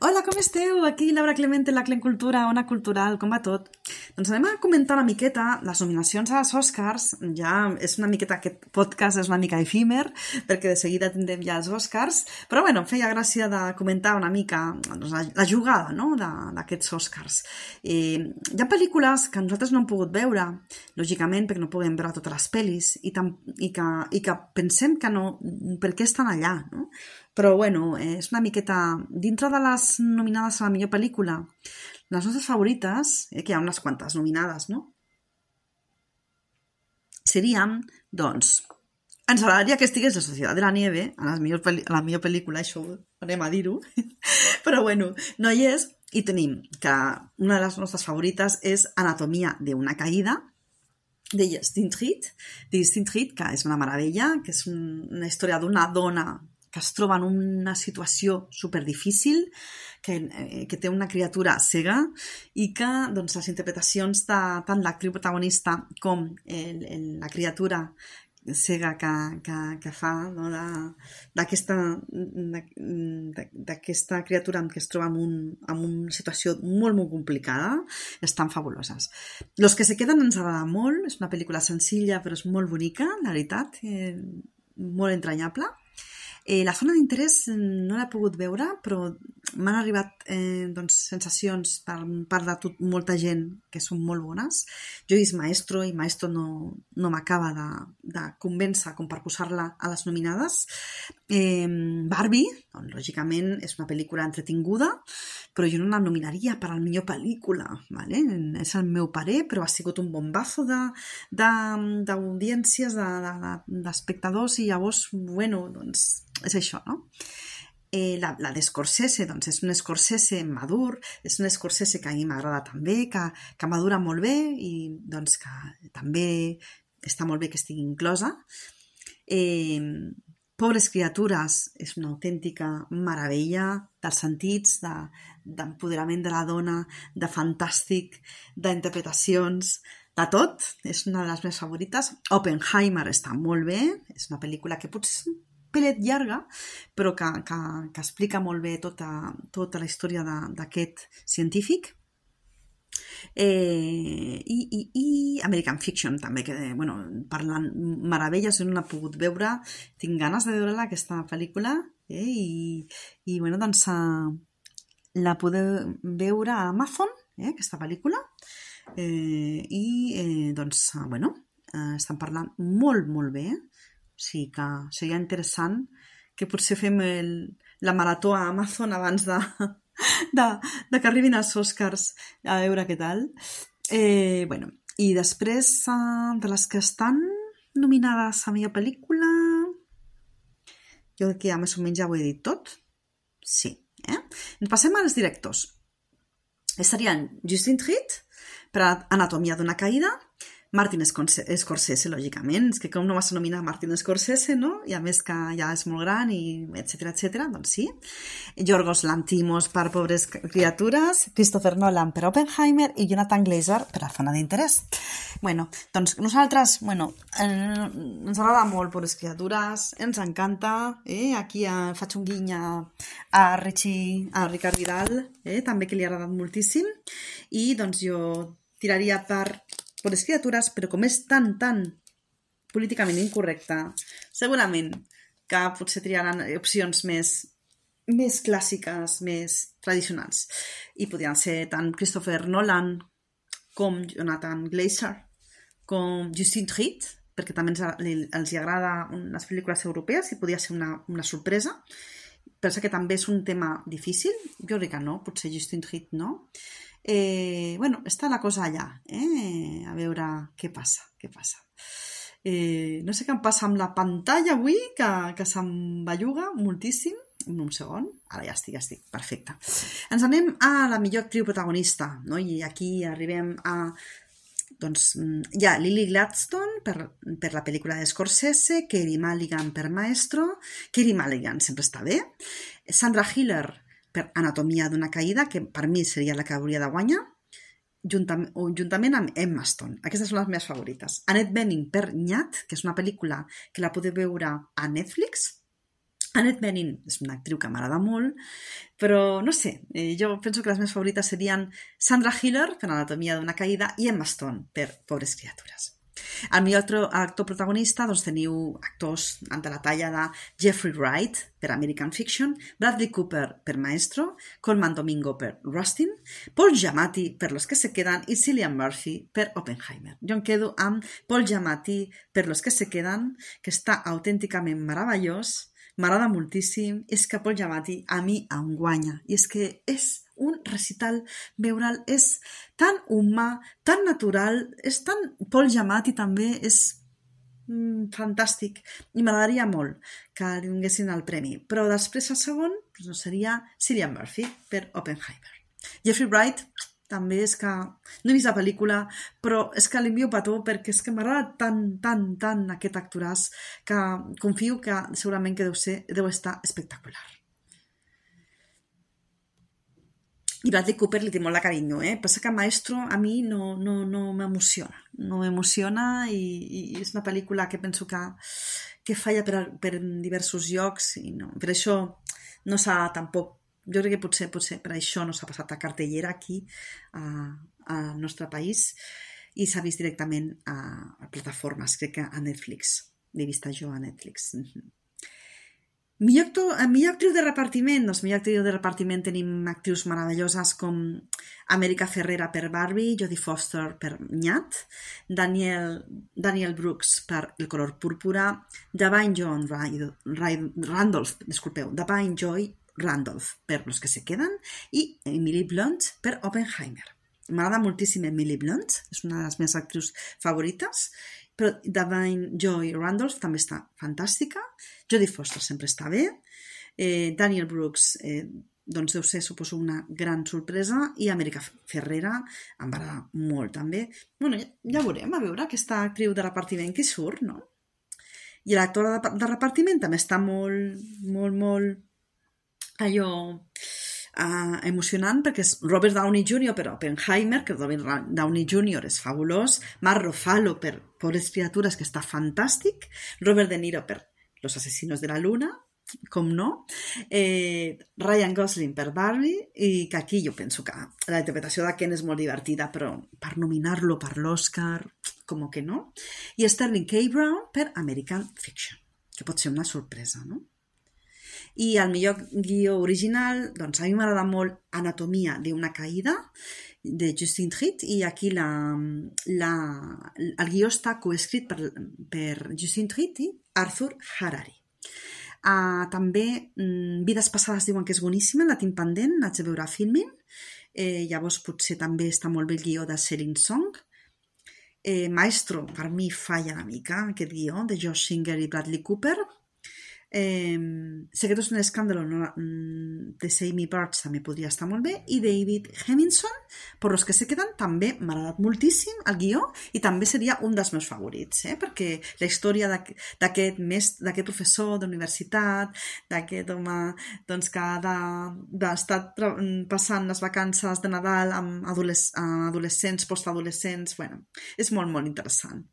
Hola, com esteu? Aquí Laura Clemente, la Clen Cultura, Ona Cultural, com va tot? Doncs anem a comentar una miqueta les nominacions als Oscars. Ja és una miqueta, aquest podcast és una mica efímer, perquè de seguida tindrem ja els Oscars, però bueno, em feia gràcia de comentar una mica doncs, la, la jugada no? d'aquests Oscars. Eh, hi ha pel·lícules que nosaltres no hem pogut veure, lògicament, perquè no podem veure totes les pel·lis, i, tam, i, que, i que pensem que no, per què estan allà, no? però bueno, eh, és una miqueta... Dintre de les nominades a la millor pel·lícula, les nostres favorites, eh, que hi ha unes quantes nominades, no? Seríem, doncs, ens agradaria que estigués la Societat de la Nieve, a la millor, a la millor pel·lícula, això anem a dir-ho, però bueno, no hi és, i tenim que una de les nostres favorites és Anatomia d'una caïda, de Justin Treat, de que és una meravella, que és un, una història d'una dona que es troba en una situació super difícil, que, eh, que té una criatura cega i que doncs, les interpretacions de tant l'actriu protagonista com el, el, la criatura cega que, que, que fa no, d'aquesta criatura amb què es troba en, un, en una situació molt, molt complicada, estan fabuloses. Los que se queden ens agrada molt, és una pel·lícula senzilla però és molt bonica, la veritat, eh, molt entranyable. Eh, la zona d'interès mm, no l'ha pogut veure, però m'han arribat eh, doncs, sensacions per part de tot, molta gent que són molt bones. Jo he vist Maestro i Maestro no, no m'acaba de, de convèncer com per posar-la a les nominades. Eh, Barbie, doncs, lògicament, és una pel·lícula entretinguda, però jo no la nominaria per al millor pel·lícula. Vale? És el meu parer, però ha sigut un bombazo d'audiències, de, d'espectadors, de, de, de, i llavors, bueno, doncs, és això, no? Eh, la, la d'Escorsese, doncs és un Escorsese madur, és un Escorsese que a mi m'agrada també, que, que madura molt bé i doncs que també està molt bé que estigui inclosa. Eh, Pobres criatures és una autèntica meravella dels sentits, d'empoderament de, de la dona, de fantàstic, d'interpretacions, de tot. És una de les meves favorites. Oppenheimer està molt bé, és una pel·lícula que potser pelet llarga, però que, que, que explica molt bé tota, tota la història d'aquest científic. Eh, i, i, I American Fiction també, que bueno, parlen meravelles, no l'ha pogut veure. Tinc ganes de veure-la, aquesta pel·lícula, eh? i, i bueno, doncs, eh, la podeu veure a Amazon, eh? aquesta pel·lícula, eh, i eh, doncs, eh, bueno, eh, estan parlant molt, molt bé, eh? sí que seria interessant que potser fem el, la marató a Amazon abans de, de, de que arribin els Oscars a veure què tal eh, bueno, i després eh, de les que estan nominades a millor pel·lícula jo crec que ja més o menys ja ho he dit tot sí eh? passem als directors serien Justin Triet per Anatomia d'una caïda Martin eh, Scorsese, lògicament, és que com no vas nominar Martin Scorsese, no? I a més que ja és molt gran i etc etc, doncs sí. Yorgos Lantimos per Pobres Criatures, Christopher Nolan per Oppenheimer i Jonathan Glazer per La Zona d'Interès. Bueno, doncs nosaltres, bueno, eh, ens agrada molt Pobres Criatures, ens encanta, eh? aquí eh, faig un guiny a Richie, a Ricard Vidal, eh? també que li ha agradat moltíssim, i doncs jo tiraria per per les criatures, però com és tan, tan políticament incorrecta, segurament que potser triaran opcions més més clàssiques, més tradicionals. I podrien ser tant Christopher Nolan com Jonathan Glazer, com Justin Tritt, perquè també ens, els hi agrada unes pel·lícules europees i podia ser una, una sorpresa pensa que també és un tema difícil? Jo crec que no, potser Justin Hit no. Eh, bueno, està la cosa allà, eh? a veure què passa, què passa. Eh, no sé què em passa amb la pantalla avui, que, que se'm belluga moltíssim. Un segon, ara ja estic, ja estic, perfecte. Ens anem a la millor actriu protagonista, no? i aquí arribem a doncs mm, hi ha Lily Gladstone per, per la pel·lícula de Scorsese, Kerry Mulligan per Maestro, Kerry Mulligan sempre està bé, Sandra Hiller per Anatomia d'una caïda, que per mi seria la que hauria de guanyar, juntament, juntament amb Emma Stone. Aquestes són les meves favorites. Annette Bening per Nyat, que és una pel·lícula que la podeu veure a Netflix, Annette Bening és una actriu que m'agrada molt, però no sé, eh, jo penso que les meves favorites serien Sandra Hiller, per Anatomia d'una caïda, i Emma Stone, per Pobres criatures. El millor altre actor protagonista doncs, teniu actors de la talla de Jeffrey Wright per American Fiction, Bradley Cooper per Maestro, Colman Domingo per Rustin, Paul Giamatti per Los que se quedan i Cillian Murphy per Oppenheimer. Jo em quedo amb Paul Giamatti per Los que se quedan, que està autènticament meravellós, m'agrada moltíssim és que Pol Giamatti a mi em guanya. I és que és un recital, veure'l és tan humà, tan natural, és tan... Paul Giamatti també és mm, fantàstic i m'agradaria molt que li donessin el premi. Però després el segon doncs, seria Cillian Murphy per Oppenheimer. Jeffrey Wright també és que no he vist la pel·lícula, però és que l'envio petó perquè és que m'agrada tant, tant, tant aquest actoràs que confio que segurament que deu, ser, deu estar espectacular. I Bradley Cooper li té molt de carinyo, eh? Passa que Maestro a mi no, no, no m'emociona. No m'emociona i, i, és una pel·lícula que penso que, que falla per, per diversos llocs i no, per això no s'ha tampoc jo crec que potser, potser per això no s'ha passat a cartellera aquí a, al nostre país i s'ha vist directament a, a plataformes, crec que a Netflix. L'he vist jo a Netflix. Mm -hmm. Millor, actor, eh, millor actriu de repartiment. Doncs millor actriu de repartiment tenim actrius meravelloses com América Ferrera per Barbie, Jodie Foster per Nyat, Daniel, Daniel Brooks per El color púrpura, Davine John Randolph, disculpeu, Davine Joy Randolph per Los que se queden i Emily Blunt per Oppenheimer. M'agrada moltíssim Emily Blunt, és una de les meves actrius favorites, però Davine Joy Randolph també està fantàstica, Jodie Foster sempre està bé, eh, Daniel Brooks eh, doncs deu ser, suposo, una gran sorpresa i Amèrica Ferrera em va molt també. bueno, ja, veurem, a veure aquesta actriu de repartiment que surt, no? I l'actora de, de repartiment també està molt, molt, molt allò uh, emocionant perquè és Robert Downey Jr. per Oppenheimer, que Robert Downey Jr. és fabulós, Mark Ruffalo per Pobres criatures, que està fantàstic, Robert De Niro per Los asesinos de la luna, com no, eh, Ryan Gosling per Barbie i que aquí jo penso que la interpretació de Ken és molt divertida, però per nominar-lo per l'Oscar, com que no. I Sterling K. Brown per American Fiction, que pot ser una sorpresa, no? I el millor guió original, doncs a mi m'agrada molt Anatomia d'una caïda, de Justin Tritt, i aquí la, la, el guió està coescrit per, per Justin Tritt i Arthur Harari. Uh, també mm, Vides passades diuen que és boníssima, la tinc pendent, l'haig de veure a filming. Eh, llavors potser també està molt bé el guió de Selin Song. Eh, Maestro, per mi falla una mica aquest guió de Josh Singer i Bradley Cooper, Eh, Secretos d'un escàndol no, mm, de Sammy Birch també podria estar molt bé i David Hemmingson, per los que se queden també m'ha agradat moltíssim el guió i també seria un dels meus favorits eh? perquè la història d'aquest d'aquest professor d'universitat d'aquest home doncs, que ha d'estar de, de mm, passant les vacances de Nadal amb adoles, adolescents, postadolescents bueno, és molt molt interessant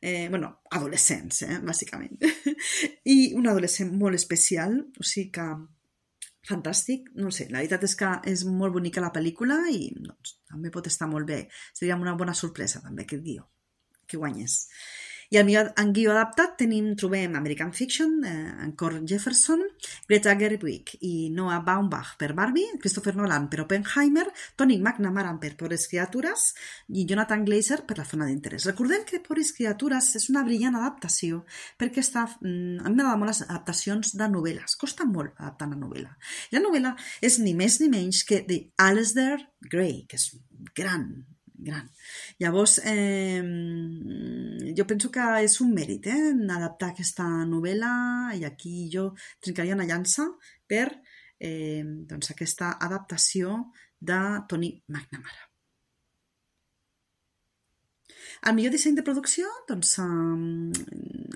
eh, bueno, adolescents, eh, bàsicament i un adolescent ser molt especial, o sigui que fantàstic, no sé, la veritat és que és molt bonica la pel·lícula i doncs, també pot estar molt bé, seria una bona sorpresa també aquest guió, que guanyes. I el millor guió adaptat tenim, trobem American Fiction, eh, en Cor Jefferson, Greta Gerwig i Noah Baumbach per Barbie, Christopher Nolan per Oppenheimer, Tony McNamara per Pobres Criatures i Jonathan Glazer per La Zona d'Interès. Recordem que Pobres Criatures és una brillant adaptació perquè està, mm, a mi m'agraden molt les adaptacions de novel·les. Costa molt adaptar una novel·la. I la novel·la és ni més ni menys que The Alasdair Gray, que és un gran gran. Llavors, eh, jo penso que és un mèrit eh, adaptar aquesta novel·la i aquí jo trencaria una llança per eh, doncs aquesta adaptació de Toni McNamara. El millor disseny de producció, doncs, um,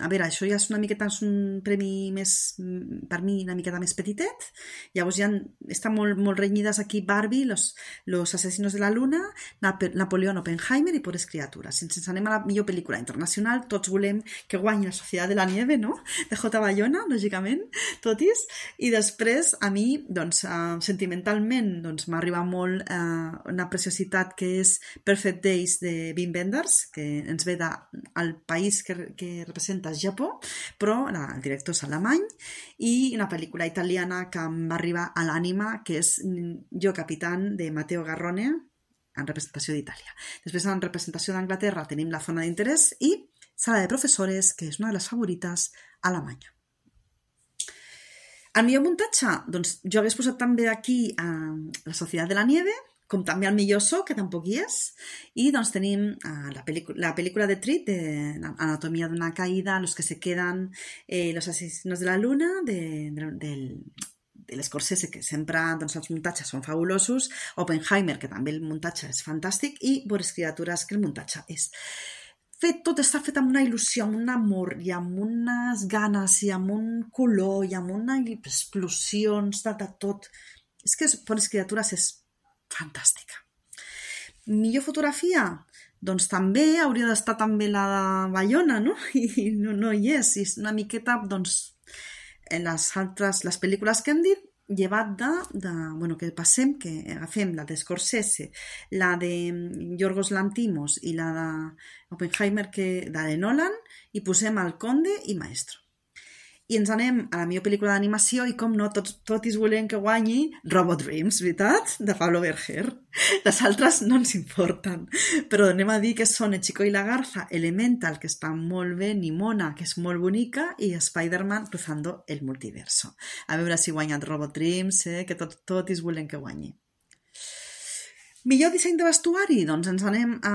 a veure, això ja és una miqueta, és un premi més, per mi, una miqueta més petitet. Llavors ja estan molt, molt renyides aquí Barbie, Los, los asesinos de la luna, Nap Napoleón Oppenheimer i Pores criatures. Si ens anem a la millor pel·lícula internacional, tots volem que guanyi la Societat de la Nieve, no? De J. Bayona, lògicament, totis. I després, a mi, doncs, uh, sentimentalment, doncs, m'arriba molt uh, una preciositat que és Perfect Days de Wim Wenders, Atlas, que ens ve del país que, que representa el Japó, però la, el director és alemany, i una pel·lícula italiana que em va arribar a l'ànima, que és Jo Capitan, de Matteo Garrone, en representació d'Itàlia. Després, en representació d'Anglaterra, tenim La zona d'interès i Sala de professores, que és una de les favorites a Alemanya. El millor muntatge? Doncs jo hagués posat també aquí eh, La societat de la nieve, com també el millor so, que tampoc hi és, i doncs tenim uh, la, la pel·lícula de Trit, de Anatomia d'una caïda, Los que se quedan, eh, Los asesinos de la luna, de, de, del, de l'Escorsese, que sempre doncs, els muntatges són fabulosos, Oppenheimer, que també el muntatge és fantàstic, i Bores criatures, que el muntatge és fet, tot està fet amb una il·lusió, amb un amor i amb unes ganes i amb un color i amb unes explosions de, de tot. És que Bones criatures és fantàstica. Millor fotografia? Doncs també hauria d'estar també la de Bayona, no? I no, no hi és, i és una miqueta, doncs, en eh, les altres, les pel·lícules que hem dit, llevat de, de bueno, que passem, que agafem la de Scorsese, la de mm, Yorgos Lantimos i la de Oppenheimer, que, de Nolan, i posem el Conde i Maestro i ens anem a la millor pel·lícula d'animació i com no, tots, totis volem que guanyi Robot Dreams, veritat? De Pablo Berger. Les altres no ens importen, però anem a dir que són El Chico i la Garza, Elemental, que està molt bé, Nimona, que és molt bonica, i Spider-Man cruzando el multiverso. A veure si guanya Robot Dreams, eh? que tot, totis volem que guanyi. Millor disseny de vestuari? Doncs ens anem a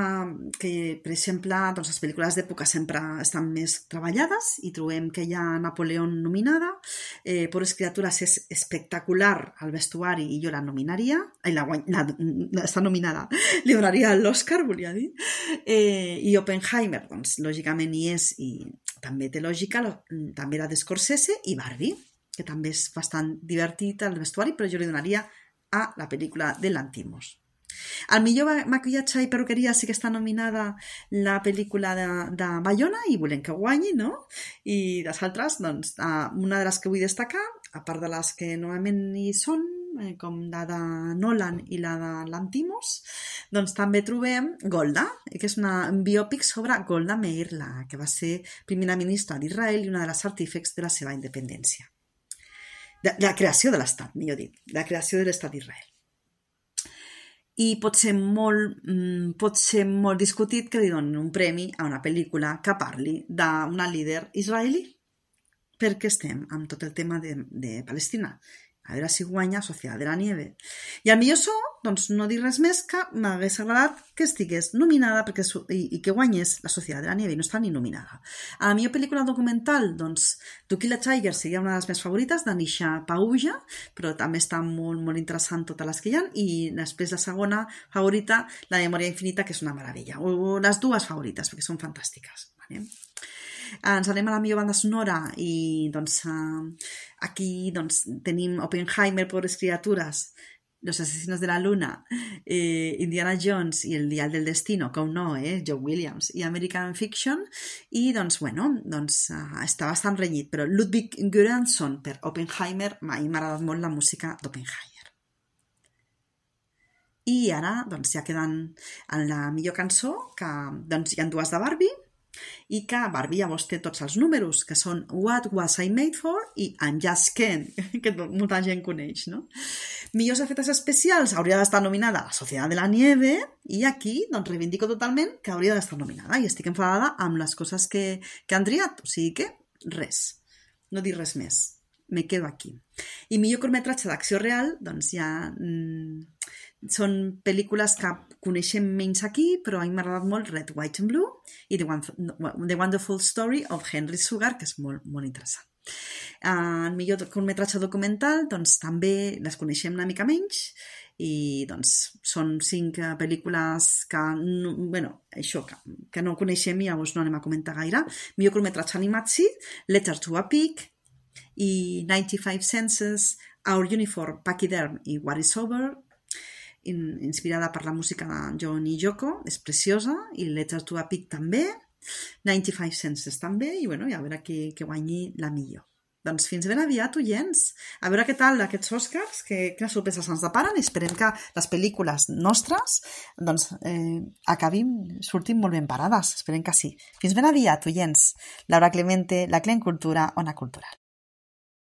que, per exemple, doncs les pel·lícules d'època sempre estan més treballades i trobem que hi ha Napoleón nominada, eh, les criatures és espectacular al vestuari i jo la nominaria, ai, la, la, la, està nominada, li donaria l'Oscar, volia dir, eh, i Oppenheimer, doncs lògicament hi és i també té lògica, també la d'Escorsese i Barbie, que també és bastant divertit al vestuari, però jo li donaria a la pel·lícula de l'Antimos. Al millor maquillatge i perruqueria sí que està nominada la pel·lícula de, de Bayona i volem que guanyi, no? I les altres, doncs, una de les que vull destacar, a part de les que normalment hi són, eh, com la de Nolan i la de l'Antimos, doncs també trobem Golda, que és una biòpic sobre Golda Meir, la que va ser primera ministra d'Israel i una de les artífexs de la seva independència. De, de la creació de l'Estat, millor dit, de la creació de l'Estat d'Israel i pot ser molt, mm, pot ser molt discutit que li donin un premi a una pel·lícula que parli d'una líder israeli perquè estem amb tot el tema de, de Palestina. A veure si guanya Sociedad de la Nieve. I al millor so doncs no dir res més que m'hagués agradat que estigués nominada perquè, i, i que guanyés La Societat de la Nieve i no està ni nominada. A la millor pel·lícula documental, doncs, Tukila Tiger seria una de les més favorites, de Nisha Pauja, però també està molt, molt interessant totes les que hi ha, i després la segona favorita, La Memòria Infinita, que és una meravella, o les dues favorites, perquè són fantàstiques. Vale? ens anem a la millor banda sonora i doncs eh, aquí doncs, tenim Oppenheimer, Pobres Criatures los Asesinos de la Luna, eh, Indiana Jones i El Dial del Destino, com no, eh? Joe Williams, i American Fiction, i doncs, bueno, doncs, uh, està bastant renyit, però Ludwig Göransson per Oppenheimer, a m'ha agradat molt la música d'Oppenheimer. I ara, doncs, ja queden en la millor cançó, que doncs, hi ha dues de Barbie, i que Barbie llavors té tots els números, que són What Was I Made For i I'm Just Ken, que molta gent coneix, no? Millors efectes especials hauria d'estar nominada La Societat de la Nieve i aquí doncs, reivindico totalment que hauria d'estar nominada i estic enfadada amb les coses que, que han triat. O sigui que res, no dir res més. Me quedo aquí. I millor curtmetratge d'acció real, doncs ja mmm, són pel·lícules que coneixem menys aquí, però a mi m'ha agradat molt Red, White and Blue i The, The Wonderful Story of Henry Sugar, que és molt, molt interessant. En millor curtmetratge documental, doncs també les coneixem una mica menys i doncs són cinc eh, pel·lícules que, no, bueno, això, que, que no coneixem i llavors no anem a comentar gaire. Millor curtmetratge animat sí, Letter to a Pig i 95 Senses, Our Uniform, Pachyderm i What is Over, in, inspirada per la música de John i Yoko, és preciosa, i Letter to a Pig també, 95 Senses també, i bueno, ja a veure qui, qui guanyi la millor. Doncs fins ben aviat, oients. A veure què tal aquests Oscars, que, quines sorpreses ens deparen. Esperem que les pel·lícules nostres doncs, eh, acabin, surtin molt ben parades. Esperem que sí. Fins ben aviat, oients. Laura Clemente, la Clen Cultura, Ona Cultural.